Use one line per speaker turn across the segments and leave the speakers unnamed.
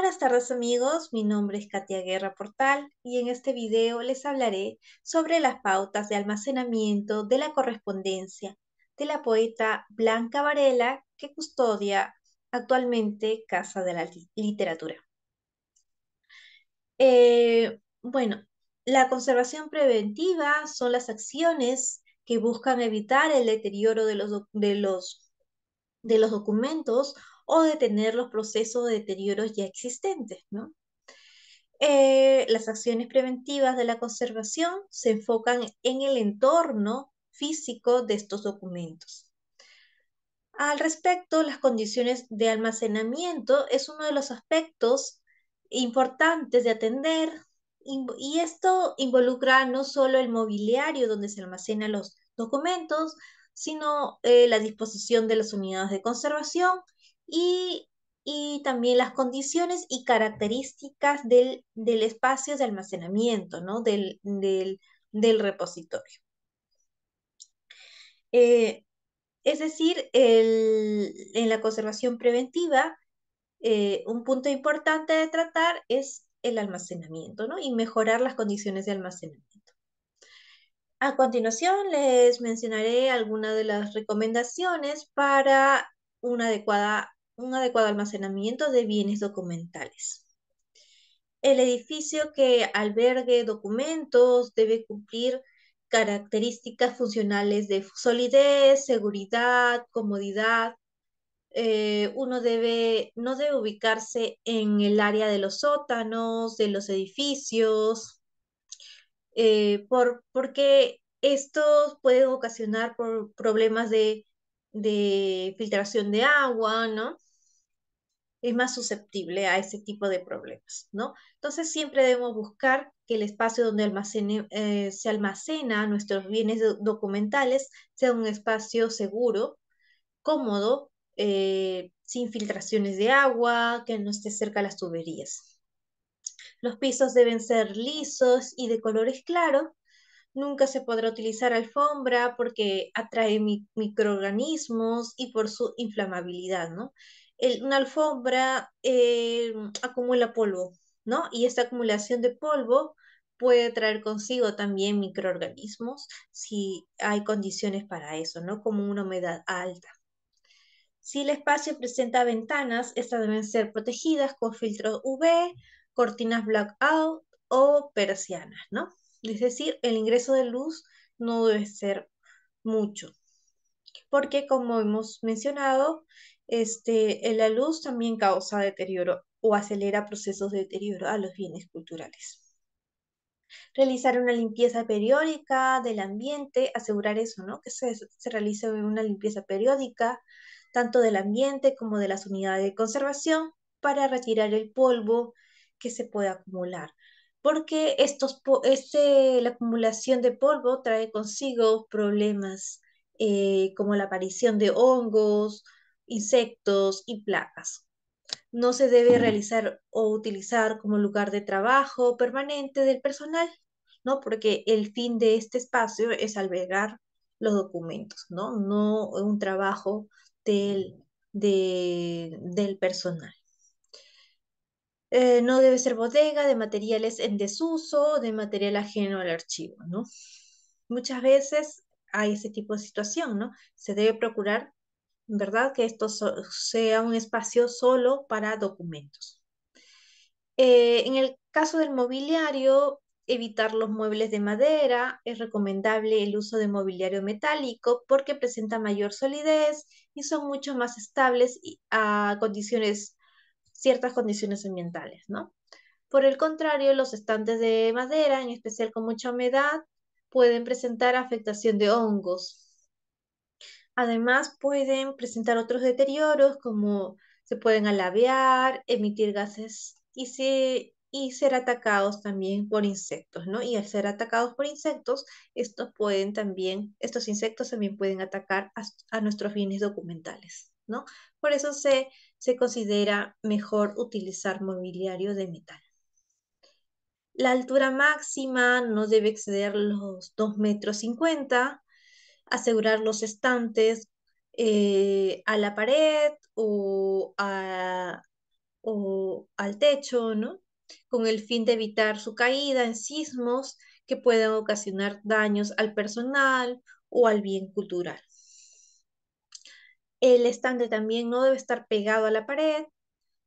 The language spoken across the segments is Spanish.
Buenas tardes amigos, mi nombre es Katia Guerra Portal y en este video les hablaré sobre las pautas de almacenamiento de la correspondencia de la poeta Blanca Varela que custodia actualmente Casa de la Literatura. Eh, bueno, la conservación preventiva son las acciones que buscan evitar el deterioro de de los, de los documentos o detener los procesos de deterioro ya existentes. ¿no? Eh, las acciones preventivas de la conservación se enfocan en el entorno físico de estos documentos. Al respecto, las condiciones de almacenamiento es uno de los aspectos importantes de atender y esto involucra no solo el mobiliario donde se almacenan los documentos, sino eh, la disposición de las unidades de conservación y, también las condiciones y características del, espacio de almacenamiento, del, repositorio. Eh, es decir, en la conservación preventiva, eh, un punto importante de tratar es el almacenamiento y mejorar las condiciones de almacenamiento. A continuación, les mencionaré algunas de las recomendaciones para una adecuada un adecuado almacenamiento de bienes documentales. El edificio que albergue documentos debe cumplir características funcionales de solidez, seguridad, comodidad. Eh, uno debe, no debe ubicarse en el área de los sótanos, de los edificios, eh, porque estos pueden ocasionar problemas de filtración de agua, ¿no? es más susceptible a ese tipo de problemas, ¿no? Entonces siempre debemos buscar que el espacio donde eh, se almacena nuestros bienes documentales sea un espacio seguro, cómodo, eh, sin filtraciones de agua, que no esté cerca a las tuberías. Los pisos deben ser lisos y de colores claros. Nunca se podrá utilizar alfombra porque atrae microorganismos y por su inflamabilidad, ¿no? una alfombra eh, acumula polvo, ¿no? Y esta acumulación de polvo puede traer consigo también microorganismos si hay condiciones para eso, ¿no? Como una humedad alta. Si el espacio presenta ventanas, estas deben ser protegidas con filtros UV, cortinas blackout o persianas, ¿no? Es decir, el ingreso de luz no debe ser mucho, porque como hemos mencionado, este, la luz también causa deterioro o acelera procesos de deterioro a los bienes culturales. Realizar una limpieza periódica del ambiente, asegurar eso, ¿no? Que se, realice una limpieza periódica, tanto del ambiente como de las unidades de conservación, para retirar el polvo que se puede acumular. Porque estos, este, la acumulación de polvo trae consigo problemas eh, como la aparición de hongos, insectos y placas No se debe mm. realizar o utilizar como lugar de trabajo permanente del personal, ¿no? Porque el fin de este espacio es albergar los documentos, ¿no? No un trabajo del, del personal. Eh, no debe ser bodega de materiales en desuso, de material ajeno al archivo, ¿no? Muchas veces hay ese tipo de situación, ¿no? Se debe procurar ¿verdad? Que esto sea un espacio solo para documentos. Eh, en el caso del mobiliario, evitar los muebles de madera, es recomendable el uso de mobiliario metálico porque presenta mayor solidez y son mucho más estables a condiciones, ciertas condiciones ambientales, Por el contrario, los estantes de madera, en especial con mucha humedad, pueden presentar afectación de hongos, Además, pueden presentar otros deterioros como se pueden alabear, emitir gases y, ser atacados también por insectos, Y al ser atacados por insectos, estos pueden también, estos insectos también pueden atacar a, nuestros bienes documentales, Por eso se, considera mejor utilizar mobiliario de metal. La altura máxima no debe exceder los 2 metros 50 asegurar los estantes eh, a la pared o, al techo, ¿no? Con el fin de evitar su caída en sismos que puedan ocasionar daños al personal o al bien cultural. El estante también no debe estar pegado a la pared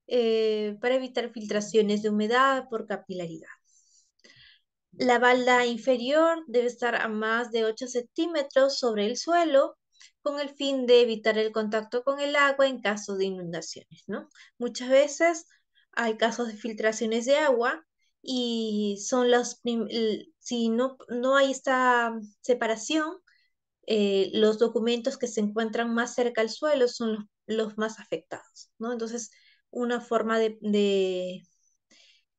eh, para evitar filtraciones de humedad por capilaridad. La balda inferior debe estar a más de 8 centímetros sobre el suelo con el fin de evitar el contacto con el agua en caso de inundaciones. Muchas veces hay casos de filtraciones de agua y son las si no, no hay esta separación, eh, los documentos que se encuentran más cerca al suelo son los, más afectados. ¿no? Entonces, una forma de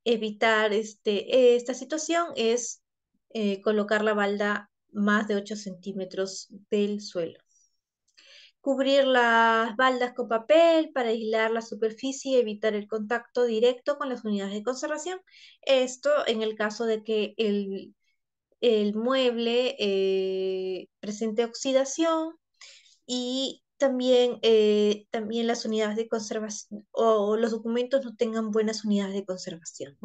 evitar este, esta situación es eh, colocar la balda más de 8 centímetros del suelo. Cubrir las baldas con papel para aislar la superficie y evitar el contacto directo con las unidades de conservación. Esto en el caso de que el, mueble eh, presente oxidación y también, eh, también las unidades de conservación o los documentos no tengan buenas unidades de conservación.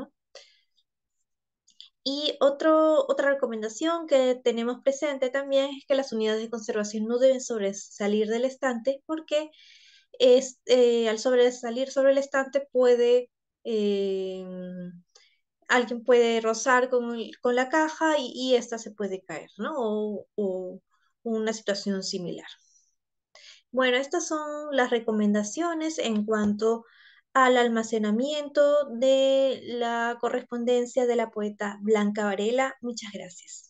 Y otro, otra recomendación que tenemos presente también es que las unidades de conservación no deben sobresalir del estante porque es, eh, al sobresalir sobre el estante puede, eh, alguien puede rozar con, la caja y, esta se puede caer, o una situación similar. Bueno, estas son las recomendaciones en cuanto al almacenamiento de la correspondencia de la poeta Blanca Varela. Muchas gracias.